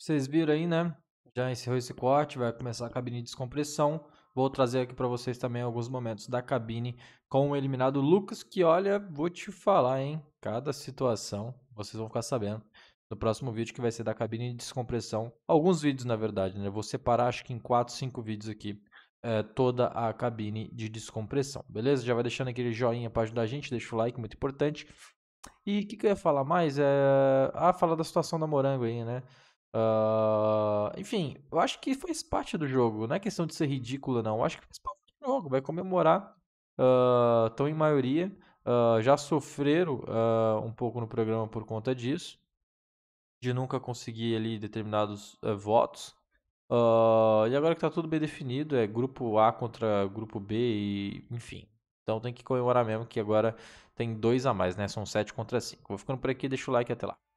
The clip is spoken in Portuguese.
Vocês viram aí, né? Já encerrou esse corte, vai começar a cabine de descompressão. Vou trazer aqui para vocês também alguns momentos da cabine com o eliminado Lucas, que olha, vou te falar, hein? Cada situação, vocês vão ficar sabendo no próximo vídeo que vai ser da cabine de descompressão. Alguns vídeos, na verdade, né? Vou separar, acho que em 4, 5 vídeos aqui, é, toda a cabine de descompressão, beleza? Já vai deixando aquele joinha para ajudar a gente, deixa o like, muito importante. E o que, que eu ia falar mais? É... Ah, falar da situação da Morango aí, né? Uh, enfim, eu acho que faz parte do jogo. Não é questão de ser ridícula, não. Eu acho que faz parte do jogo. Vai comemorar. Uh, tão em maioria. Uh, já sofreram um pouco no programa por conta disso. De nunca conseguir ali determinados eh, votos. e agora que tá tudo bem definido, é grupo A contra grupo B e enfim. Então tem que comemorar mesmo que agora tem dois a mais, né? São sete contra cinco. Vou ficando por aqui, deixa o like até lá.